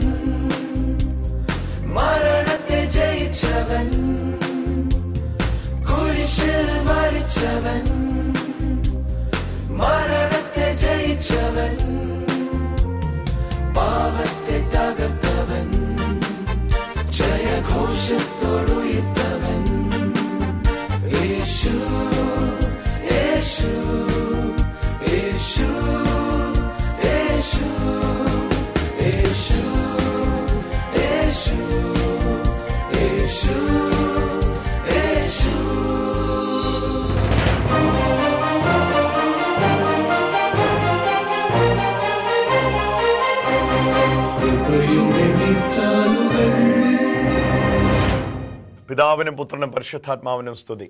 one പിതാവിനും പുത്രനും പരിശുദ്ധാത്മാവിനും സ്തുതി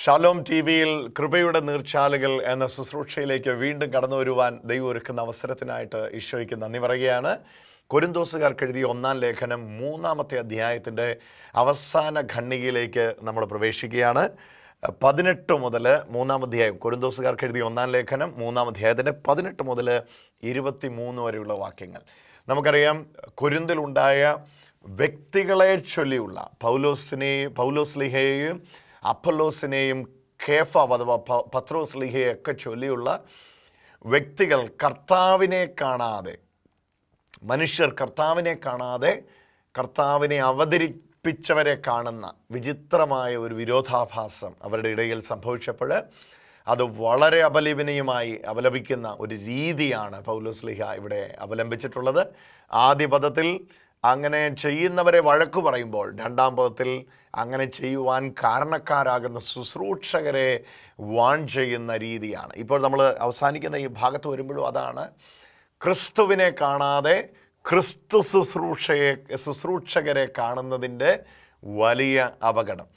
ഷാലോം ടി വിയിൽ കൃപയുടെ നീർച്ചാലുകൾ എന്ന ശുശ്രൂഷയിലേക്ക് വീണ്ടും കടന്നു വരുവാൻ ദൈവം ഒരുക്കുന്ന അവസരത്തിനായിട്ട് ഈശോയ്ക്ക് നന്ദി പറയുകയാണ് കൊരിന്തോസുകാർക്ക് എഴുതിയ ഒന്നാം ലേഖനം മൂന്നാമത്തെ അധ്യായത്തിൻ്റെ അവസാന ഖണ്ണികയിലേക്ക് നമ്മൾ പ്രവേശിക്കുകയാണ് പതിനെട്ട് മുതൽ മൂന്നാം അധ്യായം കൊരിന്തോസുകാർക്ക് എഴുതിയ ഒന്നാം ലേഖനം മൂന്നാം അധ്യായത്തിൻ്റെ പതിനെട്ട് മുതൽ ഇരുപത്തി മൂന്ന് വരെയുള്ള വാക്യങ്ങൾ നമുക്കറിയാം കൊരിന്തിലുണ്ടായ വ്യക്തികളെ ചൊല്ലിയുള്ള പൗലോസിനെ പൗലോസ്ലിഹയെയും അപ്പലോസിനെയും ഖേഫ അഥവാ പത്രോസ്ലിഹയൊക്കെ ചൊല്ലിയുള്ള വ്യക്തികൾ കർത്താവിനെ കാണാതെ മനുഷ്യർ കർത്താവിനെ കാണാതെ കർത്താവിനെ അവതരിപ്പിച്ചവരെ കാണുന്ന വിചിത്രമായ ഒരു വിരോധാഭാസം അവരുടെ ഇടയിൽ സംഭവിച്ചപ്പോൾ അത് വളരെ അപലപനീയമായി അവലപിക്കുന്ന ഒരു രീതിയാണ് പൗലോസ്ലിഹ ഇവിടെ അവലംബിച്ചിട്ടുള്ളത് ആദ്യ പദത്തിൽ അങ്ങനെ ചെയ്യുന്നവരെ വഴക്ക് പറയുമ്പോൾ രണ്ടാം പദത്തിൽ അങ്ങനെ ചെയ്യുവാൻ കാരണക്കാരാകുന്ന ശുശ്രൂഷകരെ വാൺ ചെയ്യുന്ന രീതിയാണ് ഇപ്പോൾ നമ്മൾ അവസാനിക്കുന്ന ഈ ഭാഗത്ത് വരുമ്പോഴും അതാണ് ക്രിസ്തുവിനെ കാണാതെ ക്രിസ്തു ശുശ്രൂഷയെ ശുശ്രൂഷകരെ കാണുന്നതിൻ്റെ വലിയ അപകടം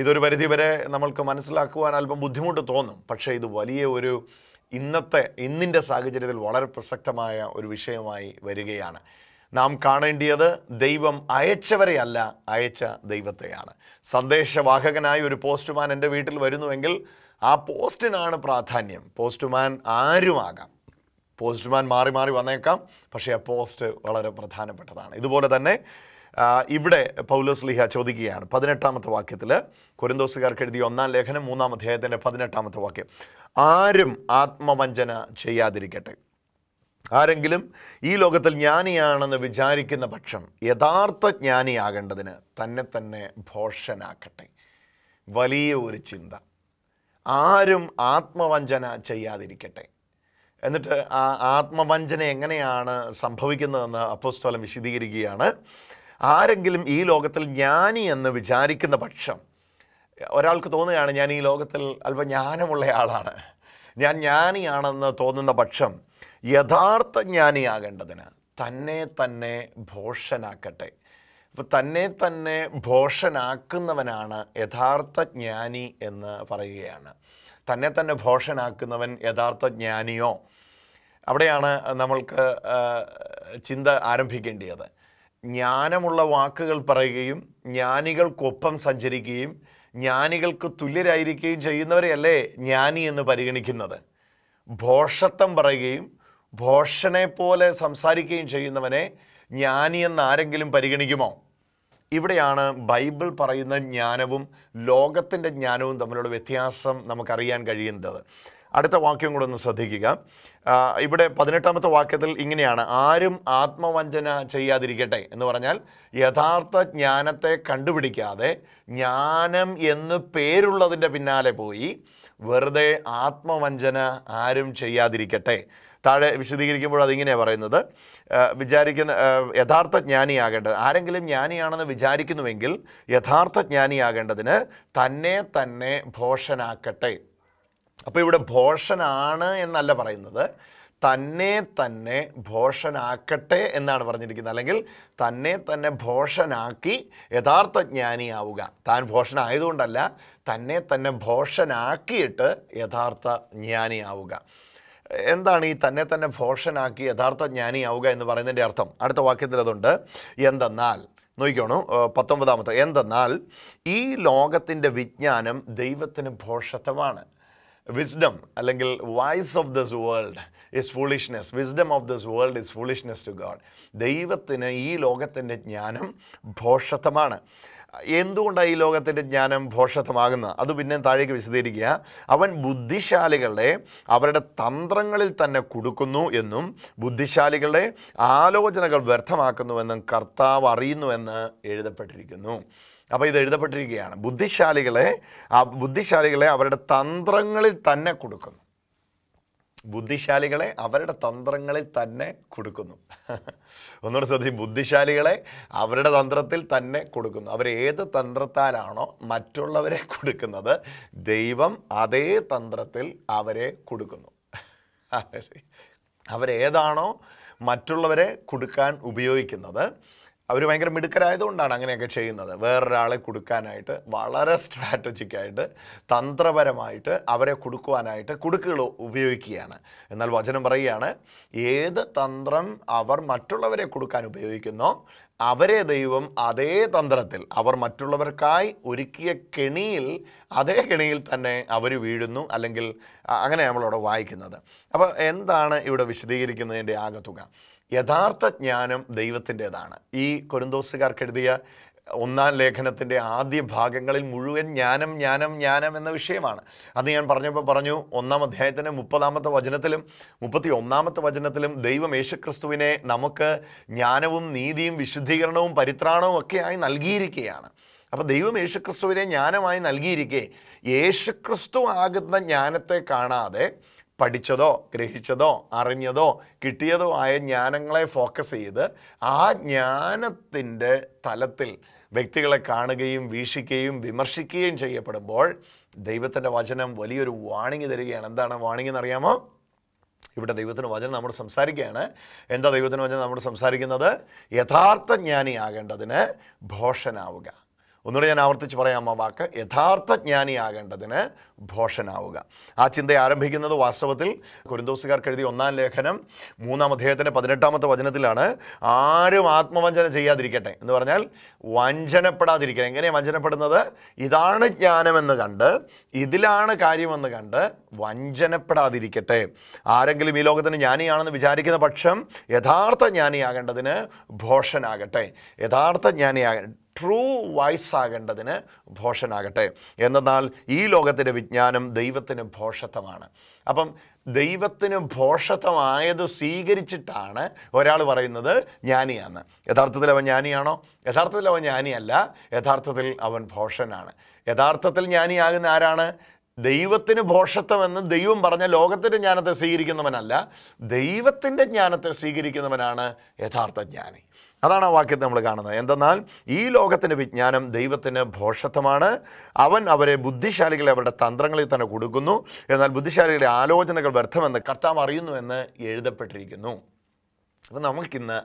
ഇതൊരു പരിധിവരെ നമ്മൾക്ക് മനസ്സിലാക്കുവാൻ അല്പം ബുദ്ധിമുട്ട് തോന്നും പക്ഷേ ഇത് വലിയ ഒരു ഇന്നത്തെ ഇന്നിൻ്റെ സാഹചര്യത്തിൽ വളരെ പ്രസക്തമായ ഒരു വിഷയമായി വരികയാണ് നാം കാണേണ്ടിയത് ദൈവം അയച്ചവരെയല്ല അയച്ച ദൈവത്തെയാണ് സന്ദേശവാഹകനായ ഒരു പോസ്റ്റ്മാൻ എൻ്റെ വീട്ടിൽ വരുന്നുവെങ്കിൽ ആ പോസ്റ്റിനാണ് പ്രാധാന്യം പോസ്റ്റ്മാൻ ആരുമാകാം പോസ്റ്റ്മാൻ മാറി മാറി വന്നേക്കാം പക്ഷേ ആ പോസ്റ്റ് വളരെ പ്രധാനപ്പെട്ടതാണ് ഇതുപോലെ തന്നെ ഇവിടെ പൗലോസ് ലിഹ ചോദിക്കുകയാണ് പതിനെട്ടാമത്തെ വാക്യത്തിൽ കുരുന്തോസുകാർക്ക് എഴുതിയ ഒന്നാം ലേഖനം മൂന്നാം അധ്യായത്തിൻ്റെ പതിനെട്ടാമത്തെ വാക്യം ആരും ആത്മവഞ്ചന ചെയ്യാതിരിക്കട്ടെ ആരെങ്കിലും ഈ ലോകത്തിൽ ജ്ഞാനിയാണെന്ന് വിചാരിക്കുന്ന പക്ഷം യഥാർത്ഥ ജ്ഞാനിയാകേണ്ടതിന് തന്നെ തന്നെ ഭോഷനാക്കട്ടെ വലിയ ഒരു ചിന്ത ആരും ആത്മവഞ്ചന ചെയ്യാതിരിക്കട്ടെ എന്നിട്ട് ആ ആത്മവഞ്ചന എങ്ങനെയാണ് സംഭവിക്കുന്നതെന്ന് അപ്പോസ്തോലം വിശദീകരിക്കുകയാണ് ആരെങ്കിലും ഈ ലോകത്തിൽ ജ്ഞാനി എന്ന് വിചാരിക്കുന്ന പക്ഷം ഒരാൾക്ക് തോന്നുകയാണ് ഞാൻ ഈ ലോകത്തിൽ അല്പ ജ്ഞാനമുള്ള ആളാണ് ഞാൻ ജ്ഞാനിയാണെന്ന് തോന്നുന്ന പക്ഷം യഥാർത്ഥ ജ്ഞാനിയാകേണ്ടതിന് തന്നെ തന്നെ ഭോഷനാക്കട്ടെ അപ്പോൾ തന്നെ തന്നെ ഭോഷനാക്കുന്നവനാണ് യഥാർത്ഥ ജ്ഞാനി എന്ന് പറയുകയാണ് തന്നെ തന്നെ ഭോഷനാക്കുന്നവൻ യഥാർത്ഥ ജ്ഞാനിയോ അവിടെയാണ് നമ്മൾക്ക് ചിന്ത ആരംഭിക്കേണ്ടത് ജ്ഞാനമുള്ള വാക്കുകൾ പറയുകയും ജ്ഞാനികൾക്കൊപ്പം സഞ്ചരിക്കുകയും ജ്ഞാനികൾക്ക് തുല്യരായിരിക്കുകയും ചെയ്യുന്നവരെയല്ലേ ജ്ഞാനി എന്ന് പരിഗണിക്കുന്നത് ഭോഷത്വം പറയുകയും ഭോഷനെ പോലെ സംസാരിക്കുകയും ചെയ്യുന്നവനെ ജ്ഞാനി എന്ന് ആരെങ്കിലും പരിഗണിക്കുമോ ഇവിടെയാണ് ബൈബിൾ പറയുന്ന ജ്ഞാനവും ലോകത്തിൻ്റെ ജ്ഞാനവും തമ്മിലുള്ള വ്യത്യാസം നമുക്കറിയാൻ കഴിയുന്നത് അടുത്ത വാക്യം കൂടെ ഒന്ന് ശ്രദ്ധിക്കുക ഇവിടെ പതിനെട്ടാമത്തെ വാക്യത്തിൽ ഇങ്ങനെയാണ് ആരും ആത്മവഞ്ചന ചെയ്യാതിരിക്കട്ടെ എന്ന് പറഞ്ഞാൽ യഥാർത്ഥ ജ്ഞാനത്തെ കണ്ടുപിടിക്കാതെ ജ്ഞാനം എന്ന് പേരുള്ളതിൻ്റെ പിന്നാലെ പോയി വെറുതെ ആത്മവഞ്ചന ആരും ചെയ്യാതിരിക്കട്ടെ താഴെ വിശദീകരിക്കുമ്പോൾ അതിങ്ങനെയാണ് പറയുന്നത് വിചാരിക്കുന്ന യഥാർത്ഥ ജ്ഞാനിയാകേണ്ടത് ആരെങ്കിലും ജ്ഞാനിയാണെന്ന് വിചാരിക്കുന്നുവെങ്കിൽ യഥാർത്ഥ ജ്ഞാനിയാകേണ്ടതിന് തന്നെ തന്നെ ഭോഷനാക്കട്ടെ അപ്പോൾ ഇവിടെ ഭോഷനാണ് എന്നല്ല പറയുന്നത് തന്നെ തന്നെ ഭോഷനാക്കട്ടെ എന്നാണ് പറഞ്ഞിരിക്കുന്നത് അല്ലെങ്കിൽ തന്നെ തന്നെ ഭോഷനാക്കി യഥാർത്ഥ ജ്ഞാനിയാവുക താൻ ഭോഷനായതുകൊണ്ടല്ല തന്നെ തന്നെ ഭോഷനാക്കിയിട്ട് യഥാർത്ഥ ജ്ഞാനിയാവുക എന്താണ് ഈ തന്നെ തന്നെ ഭോഷനാക്കി യഥാർത്ഥ ജ്ഞാനിയാവുക എന്ന് പറയുന്നതിൻ്റെ അർത്ഥം അടുത്ത വാക്യത്തിൽ അതുണ്ട് എന്തെന്നാൽ നോക്കിക്കോണു പത്തൊമ്പതാമത്തെ എന്തെന്നാൽ ഈ ലോകത്തിൻ്റെ വിജ്ഞാനം ദൈവത്തിന് ഭോഷത്വമാണ് വിസ്ഡം അല്ലെങ്കിൽ wise of this world is foolishness wisdom of this world is foolishness to God ദൈവത്തിന് ഈ ലോകത്തിൻ്റെ ജ്ഞാനം ഭോഷത്വമാണ് എന്തുകൊണ്ടാണ് ഈ ലോകത്തിൻ്റെ ജ്ഞാനം ഭോഷത്വമാകുന്നത് അത് പിന്നെ താഴേക്ക് വിശദീകരിക്കുക അവൻ ബുദ്ധിശാലികളുടെ അവരുടെ തന്ത്രങ്ങളിൽ തന്നെ കൊടുക്കുന്നു എന്നും ബുദ്ധിശാലികളുടെ ആലോചനകൾ വ്യർത്ഥമാക്കുന്നുവെന്നും കർത്താവ് അറിയുന്നുവെന്ന് എഴുതപ്പെട്ടിരിക്കുന്നു അപ്പോൾ ഇത് എഴുതപ്പെട്ടിരിക്കുകയാണ് ബുദ്ധിശാലികളെ ബുദ്ധിശാലികളെ അവരുടെ തന്ത്രങ്ങളിൽ തന്നെ കൊടുക്കുന്നു ബുദ്ധിശാലികളെ അവരുടെ തന്ത്രങ്ങളിൽ തന്നെ കൊടുക്കുന്നു ഒന്നുകൂടെ ശ്രദ്ധി ബുദ്ധിശാലികളെ അവരുടെ തന്ത്രത്തിൽ തന്നെ കൊടുക്കുന്നു അവർ ഏത് തന്ത്രത്താലാണോ മറ്റുള്ളവരെ കൊടുക്കുന്നത് ദൈവം അതേ തന്ത്രത്തിൽ അവരെ കൊടുക്കുന്നു അവരേതാണോ മറ്റുള്ളവരെ കൊടുക്കാൻ ഉപയോഗിക്കുന്നത് അവർ ഭയങ്കര മിടുക്കരായതുകൊണ്ടാണ് അങ്ങനെയൊക്കെ ചെയ്യുന്നത് വേറൊരാളെ കൊടുക്കാനായിട്ട് വളരെ സ്ട്രാറ്റജിക്കായിട്ട് തന്ത്രപരമായിട്ട് അവരെ കൊടുക്കുവാനായിട്ട് കുടുക്കുകൾ ഉപയോഗിക്കുകയാണ് എന്നാൽ വചനം പറയുകയാണ് ഏത് തന്ത്രം അവർ മറ്റുള്ളവരെ കൊടുക്കാൻ ഉപയോഗിക്കുന്നോ അവരെ ദൈവം അതേ തന്ത്രത്തിൽ അവർ മറ്റുള്ളവർക്കായി ഒരുക്കിയ കെണിയിൽ അതേ കെണിയിൽ തന്നെ അവർ വീഴുന്നു അല്ലെങ്കിൽ അങ്ങനെ നമ്മളവിടെ വായിക്കുന്നത് അപ്പോൾ എന്താണ് ഇവിടെ വിശദീകരിക്കുന്നതിൻ്റെ തുക യഥാർത്ഥ ജ്ഞാനം ദൈവത്തിൻ്റെതാണ് ഈ കൊരുന്തോസുകാർക്കെഴുതിയ ഒന്നാം ലേഖനത്തിൻ്റെ ആദ്യ ഭാഗങ്ങളിൽ മുഴുവൻ ജ്ഞാനം ജ്ഞാനം ജ്ഞാനം എന്ന വിഷയമാണ് അത് ഞാൻ പറഞ്ഞപ്പോൾ പറഞ്ഞു ഒന്നാം അധ്യായത്തിൻ്റെ മുപ്പതാമത്തെ വചനത്തിലും മുപ്പത്തി ഒന്നാമത്തെ വചനത്തിലും ദൈവം യേശുക്രിസ്തുവിനെ നമുക്ക് ജ്ഞാനവും നീതിയും വിശുദ്ധീകരണവും പരിത്രാണവും ഒക്കെയായി നൽകിയിരിക്കുകയാണ് അപ്പോൾ ദൈവം യേശുക്രിസ്തുവിനെ ജ്ഞാനമായി നൽകിയിരിക്കെ യേശുക്രിസ്തു ആകുന്ന ജ്ഞാനത്തെ കാണാതെ പഠിച്ചതോ ഗ്രഹിച്ചതോ അറിഞ്ഞതോ കിട്ടിയതോ ആയ ജ്ഞാനങ്ങളെ ഫോക്കസ് ചെയ്ത് ആ ജ്ഞാനത്തിൻ്റെ തലത്തിൽ വ്യക്തികളെ കാണുകയും വീക്ഷിക്കുകയും വിമർശിക്കുകയും ചെയ്യപ്പെടുമ്പോൾ ദൈവത്തിൻ്റെ വചനം വലിയൊരു വാണിംഗ് തരികയാണ് എന്താണ് വാണിംഗ് എന്നറിയാമോ ഇവിടെ ദൈവത്തിന് വചനം നമ്മൾ സംസാരിക്കുകയാണ് എന്താ ദൈവത്തിന് വചനം നമ്മൾ സംസാരിക്കുന്നത് യഥാർത്ഥ ജ്ഞാനിയാകേണ്ടതിന് ഭോഷനാവുക ഒന്നുകൂടെ ഞാൻ ആവർത്തിച്ച് പറയാം ആ വാക്ക് യഥാർത്ഥ ജ്ഞാനിയാകേണ്ടതിന് ഭോഷനാവുക ആ ചിന്ത ആരംഭിക്കുന്നത് വാസ്തവത്തിൽ കുരുന്തോസുകാർക്ക് എഴുതിയ ഒന്നാം ലേഖനം മൂന്നാം അദ്ദേഹത്തിൻ്റെ പതിനെട്ടാമത്തെ വചനത്തിലാണ് ആരും ആത്മവഞ്ചന ചെയ്യാതിരിക്കട്ടെ എന്ന് പറഞ്ഞാൽ വഞ്ചനപ്പെടാതിരിക്കട്ടെ എങ്ങനെയാണ് വഞ്ചനപ്പെടുന്നത് ഇതാണ് ജ്ഞാനമെന്ന് കണ്ട് ഇതിലാണ് കാര്യമെന്ന് കണ്ട് വഞ്ചനപ്പെടാതിരിക്കട്ടെ ആരെങ്കിലും ഈ ലോകത്തിന് ജ്ഞാനിയാണെന്ന് വിചാരിക്കുന്ന പക്ഷം യഥാർത്ഥ ജ്ഞാനിയാകേണ്ടതിന് ഭോഷനാകട്ടെ യഥാർത്ഥ ജ്ഞാനിയാകട്ടെ ട്രൂ വൈസ് ആകേണ്ടതിന് ഭോഷനാകട്ടെ എന്നാൽ ഈ ലോകത്തിൻ്റെ വിജ്ഞാനം ദൈവത്തിന് ഭോഷത്വമാണ് അപ്പം ദൈവത്തിന് ഭോഷത്വമായത് സ്വീകരിച്ചിട്ടാണ് ഒരാൾ പറയുന്നത് ജ്ഞാനിയാണ് യഥാർത്ഥത്തിൽ അവൻ ജ്ഞാനിയാണോ യഥാർത്ഥത്തിൽ അവൻ ജ്ഞാനിയല്ല യഥാർത്ഥത്തിൽ അവൻ ഭോഷനാണ് യഥാർത്ഥത്തിൽ ജ്ഞാനിയാകുന്ന ആരാണ് ദൈവത്തിന് ഭോഷത്വമെന്ന് ദൈവം പറഞ്ഞ ലോകത്തിൻ്റെ ജ്ഞാനത്തെ സ്വീകരിക്കുന്നവനല്ല ദൈവത്തിൻ്റെ ജ്ഞാനത്തെ സ്വീകരിക്കുന്നവനാണ് യഥാർത്ഥ ജ്ഞാനി അതാണ് ആ വാക്യത്തെ നമ്മൾ കാണുന്നത് എന്തെന്നാൽ ഈ ലോകത്തിൻ്റെ വിജ്ഞാനം ദൈവത്തിന് ഭോഷത്വമാണ് അവൻ അവരെ ബുദ്ധിശാലികളെ അവരുടെ തന്ത്രങ്ങളിൽ തന്നെ കൊടുക്കുന്നു എന്നാൽ ബുദ്ധിശാലികളുടെ ആലോചനകൾ വ്യർത്ഥമെന്ന് കർത്താവ് അറിയുന്നുവെന്ന് എഴുതപ്പെട്ടിരിക്കുന്നു അപ്പം നമുക്കിന്ന്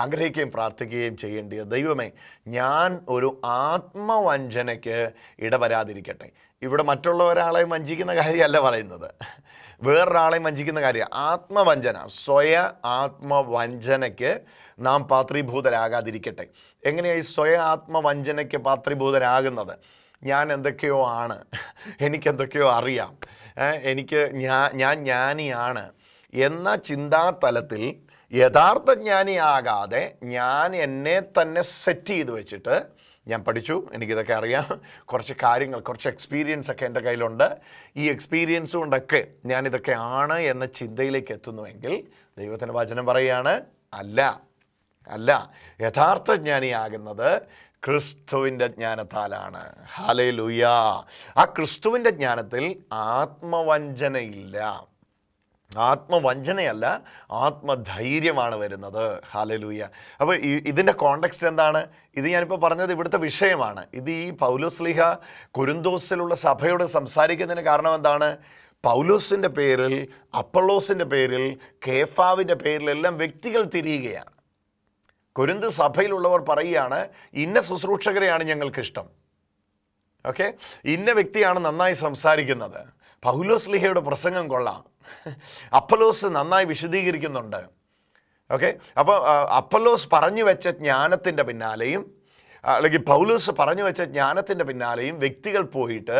ആഗ്രഹിക്കുകയും പ്രാർത്ഥിക്കുകയും ചെയ്യേണ്ടത് ദൈവമേ ഞാൻ ഒരു ആത്മവഞ്ചനയ്ക്ക് ഇടവരാതിരിക്കട്ടെ ഇവിടെ മറ്റുള്ള ഒരാളെ വഞ്ചിക്കുന്ന കാര്യമല്ല പറയുന്നത് വേറൊരാളെയും വഞ്ചിക്കുന്ന കാര്യം ആത്മവഞ്ചന സ്വയ ആത്മവഞ്ചനയ്ക്ക് നാം പാത്രീഭൂതരാകാതിരിക്കട്ടെ എങ്ങനെയായി സ്വയ ആത്മവഞ്ചനയ്ക്ക് പാത്രീഭൂതരാകുന്നത് ഞാൻ എന്തൊക്കെയോ ആണ് എനിക്കെന്തൊക്കെയോ അറിയാം എനിക്ക് ഞാൻ ഞാൻ ജ്ഞാനിയാണ് എന്ന ചിന്താതലത്തിൽ യഥാർത്ഥ ജ്ഞാനിയാകാതെ ഞാൻ എന്നെ തന്നെ സെറ്റ് ചെയ്ത് വെച്ചിട്ട് ഞാൻ പഠിച്ചു എനിക്കിതൊക്കെ അറിയാം കുറച്ച് കാര്യങ്ങൾ കുറച്ച് എക്സ്പീരിയൻസ് ഒക്കെ എൻ്റെ കയ്യിലുണ്ട് ഈ എക്സ്പീരിയൻസ് കൊണ്ടൊക്കെ ഞാനിതൊക്കെ ആണ് എന്ന ചിന്തയിലേക്ക് എത്തുന്നുവെങ്കിൽ ദൈവത്തിൻ്റെ വചനം പറയുകയാണ് അല്ല അല്ല യഥാർത്ഥ ജ്ഞാനിയാകുന്നത് ക്രിസ്തുവിൻ്റെ ജ്ഞാനത്താലാണ് ഹാലേ ലുയാ ആ ക്രിസ്തുവിൻ്റെ ജ്ഞാനത്തിൽ ആത്മവഞ്ചനയില്ല ആത്മവഞ്ചനയല്ല ആത്മധൈര്യമാണ് വരുന്നത് ഹാലലൂയ അപ്പോൾ ഈ ഇതിൻ്റെ കോണ്ടെക്സ്റ്റ് എന്താണ് ഇത് ഞാനിപ്പോൾ പറഞ്ഞത് ഇവിടുത്തെ വിഷയമാണ് ഇത് ഈ പൗലോസ്ലിഹ കുരുന്തോസിലുള്ള സഭയോട് സംസാരിക്കുന്നതിന് കാരണം എന്താണ് പൗലോസിൻ്റെ പേരിൽ അപ്പള്ളോസിൻ്റെ പേരിൽ കേഫാവിൻ്റെ പേരിലെല്ലാം വ്യക്തികൾ തിരിയുകയാണ് കുരുന്ത് സഭയിലുള്ളവർ പറയുകയാണ് ഇന്ന ശുശ്രൂഷകരെയാണ് ഞങ്ങൾക്കിഷ്ടം ഓക്കെ ഇന്ന വ്യക്തിയാണ് നന്നായി സംസാരിക്കുന്നത് പൗലോസ് ലിഹയുടെ പ്രസംഗം കൊള്ളാം അപ്പലോസ് നന്നായി വിശദീകരിക്കുന്നുണ്ട് ഓക്കെ അപ്പോൾ അപ്പലോസ് പറഞ്ഞു വെച്ച ജ്ഞാനത്തിൻ്റെ പിന്നാലെയും അല്ലെങ്കിൽ പൗലോസ് പറഞ്ഞു വെച്ച ജ്ഞാനത്തിൻ്റെ പിന്നാലെയും വ്യക്തികൾ പോയിട്ട്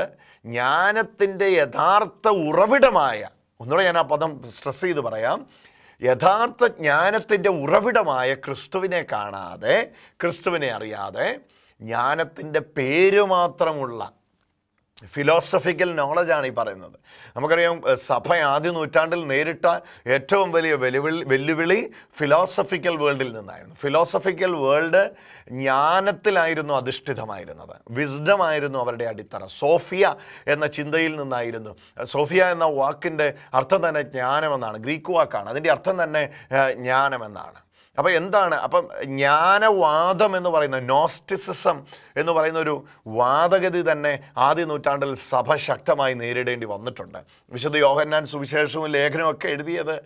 ജ്ഞാനത്തിൻ്റെ യഥാർത്ഥ ഉറവിടമായ ഒന്നുകൂടെ ഞാൻ ആ പദം സ്ട്രെസ് ചെയ്ത് പറയാം യഥാർത്ഥ ജ്ഞാനത്തിൻ്റെ ഉറവിടമായ ക്രിസ്തുവിനെ കാണാതെ ക്രിസ്തുവിനെ അറിയാതെ ജ്ഞാനത്തിൻ്റെ പേര് മാത്രമുള്ള ഫിലോസഫിക്കൽ നോളജാണ് ഈ പറയുന്നത് നമുക്കറിയാം സഭ ആദ്യ നൂറ്റാണ്ടിൽ നേരിട്ട ഏറ്റവും വലിയ വെല്ലുവിളി വെല്ലുവിളി ഫിലോസഫിക്കൽ വേൾഡിൽ നിന്നായിരുന്നു ഫിലോസഫിക്കൽ വേൾഡ് ജ്ഞാനത്തിലായിരുന്നു അധിഷ്ഠിതമായിരുന്നത് വിസ്ഡമായിരുന്നു അവരുടെ അടിത്തറ സോഫിയ എന്ന ചിന്തയിൽ നിന്നായിരുന്നു സോഫിയ എന്ന വാക്കിൻ്റെ അർത്ഥം തന്നെ ജ്ഞാനമെന്നാണ് ഗ്രീക്ക് വാക്കാണ് അതിൻ്റെ അർത്ഥം തന്നെ ജ്ഞാനമെന്നാണ് അപ്പോൾ എന്താണ് അപ്പം ജ്ഞാനവാദം എന്ന് പറയുന്ന നോസ്റ്റിസിസം എന്ന് പറയുന്ന ഒരു വാദഗതി തന്നെ ആദ്യ നൂറ്റാണ്ടിൽ സഭ ശക്തമായി നേരിടേണ്ടി വന്നിട്ടുണ്ട് വിശുദ്ധ യോഹന്നാൻ സുവിശേഷവും ലേഖനമൊക്കെ എഴുതിയത്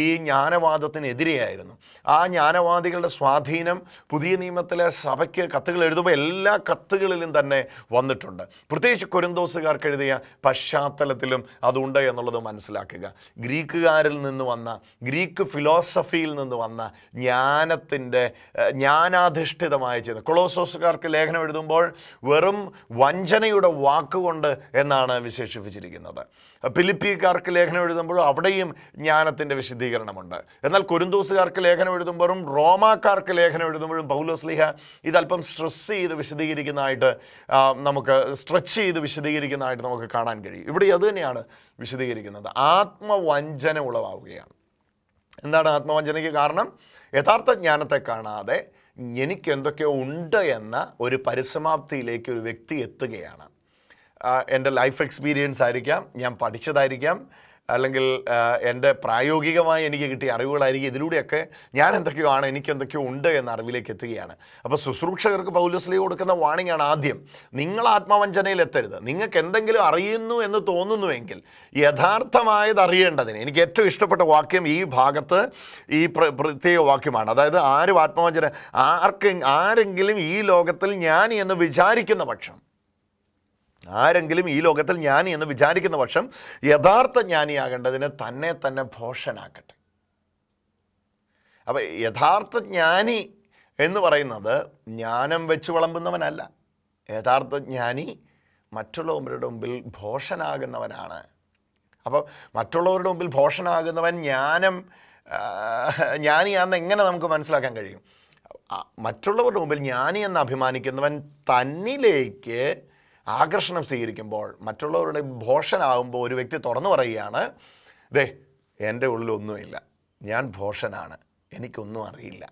ഈ ജ്ഞാനവാദത്തിനെതിരെയായിരുന്നു ആ ജ്ഞാനവാദികളുടെ സ്വാധീനം പുതിയ നിയമത്തിലെ സഭയ്ക്ക് കത്തുകൾ എഴുതുമ്പോൾ എല്ലാ കത്തുകളിലും തന്നെ വന്നിട്ടുണ്ട് പ്രത്യേകിച്ച് കൊരന്തോസുകാർക്ക് എഴുതിയ പശ്ചാത്തലത്തിലും അതുണ്ട് എന്നുള്ളത് മനസ്സിലാക്കുക ഗ്രീക്കുകാരിൽ നിന്ന് വന്ന ഗ്രീക്ക് ഫിലോസഫിയിൽ നിന്ന് വന്ന ജ്ഞാനത്തിൻ്റെ ജ്ഞാനാധിഷ്ഠിതമായ ചിന്ത കൊളോസോസുകാർക്ക് ലേഖനം എഴുതുമ്പോൾ വെറും വഞ്ചനയുടെ വാക്കുകൊണ്ട് എന്നാണ് വിശേഷിപ്പിച്ചിരിക്കുന്നത് ഫിലിപ്പിക്കാർക്ക് ലേഖനം എഴുതുമ്പോൾ അവിടെയും ജ്ഞാനത്തിൻ്റെ വിശദീകരണമുണ്ട് എന്നാൽ കുരുന്തൂസുകാർക്ക് ലേഖനം എഴുതുമ്പോഴും റോമാക്കാർക്ക് ലേഖനം എഴുതുമ്പോഴും പൗലോസ്ലിഹ ഇതല്പം സ്ട്രെസ് ചെയ്ത് വിശദീകരിക്കുന്നതായിട്ട് നമുക്ക് സ്ട്രെച്ച് ചെയ്ത് വിശദീകരിക്കുന്നതായിട്ട് നമുക്ക് കാണാൻ കഴിയും ഇവിടെ അത് തന്നെയാണ് വിശദീകരിക്കുന്നത് ആത്മവഞ്ചന ഉളവാവുകയാണ് എന്താണ് ആത്മവഞ്ചനയ്ക്ക് കാരണം യഥാർത്ഥ ജ്ഞാനത്തെ കാണാതെ എനിക്ക് എന്തൊക്കെയോ ഉണ്ട് എന്ന ഒരു പരിസമാപ്തിയിലേക്ക് ഒരു വ്യക്തി എത്തുകയാണ് എൻ്റെ ലൈഫ് എക്സ്പീരിയൻസ് ആയിരിക്കാം ഞാൻ പഠിച്ചതായിരിക്കാം അല്ലെങ്കിൽ എൻ്റെ പ്രായോഗികമായി എനിക്ക് കിട്ടിയ അറിവുകളായിരിക്കും ഇതിലൂടെയൊക്കെ ഞാൻ എന്തൊക്കെയോ ആണ് എനിക്ക് എന്തൊക്കെയോ ഉണ്ട് എന്ന അറിവിലേക്ക് എത്തുകയാണ് അപ്പോൾ ശുശ്രൂഷകർക്ക് പൗലസ്ലി കൊടുക്കുന്ന വാണിംഗ് ആണ് ആദ്യം നിങ്ങൾ ആത്മവഞ്ചനയിൽ എത്തരുത് നിങ്ങൾക്ക് എന്തെങ്കിലും അറിയുന്നു എന്ന് തോന്നുന്നുവെങ്കിൽ യഥാർത്ഥമായത് അറിയേണ്ടതിന് എനിക്ക് ഏറ്റവും ഇഷ്ടപ്പെട്ട വാക്യം ഈ ഭാഗത്ത് ഈ പ്രത്യേക വാക്യമാണ് അതായത് ആരും ആത്മവഞ്ചന ആർക്കെ ആരെങ്കിലും ഈ ലോകത്തിൽ ഞാൻ എന്ന് വിചാരിക്കുന്ന പക്ഷം ആരെങ്കിലും ഈ ലോകത്തിൽ ജ്ഞാനി എന്ന് വിചാരിക്കുന്ന പക്ഷം യഥാർത്ഥ ജ്ഞാനിയാകേണ്ടതിന് തന്നെ തന്നെ ഭോഷനാക്കട്ടെ അപ്പോൾ യഥാർത്ഥ ജ്ഞാനി എന്ന് പറയുന്നത് ജ്ഞാനം വെച്ച് വിളമ്പുന്നവനല്ല യഥാർത്ഥ ജ്ഞാനി മറ്റുള്ളവരുടെ മുമ്പിൽ ഭോഷനാകുന്നവനാണ് അപ്പോൾ മറ്റുള്ളവരുടെ മുമ്പിൽ ഭോഷനാകുന്നവൻ ജ്ഞാനം ജ്ഞാനിയാണെന്ന് എങ്ങനെ നമുക്ക് മനസ്സിലാക്കാൻ കഴിയും മറ്റുള്ളവരുടെ മുമ്പിൽ ജ്ഞാനി എന്ന് അഭിമാനിക്കുന്നവൻ തന്നിലേക്ക് ആകർഷണം സ്വീകരിക്കുമ്പോൾ മറ്റുള്ളവരുടെ ഭോഷനാകുമ്പോൾ ഒരു വ്യക്തി തുറന്നു പറയുകയാണ് ദേ എൻ്റെ ഉള്ളിലൊന്നുമില്ല ഞാൻ ഭോഷനാണ് എനിക്കൊന്നും അറിയില്ല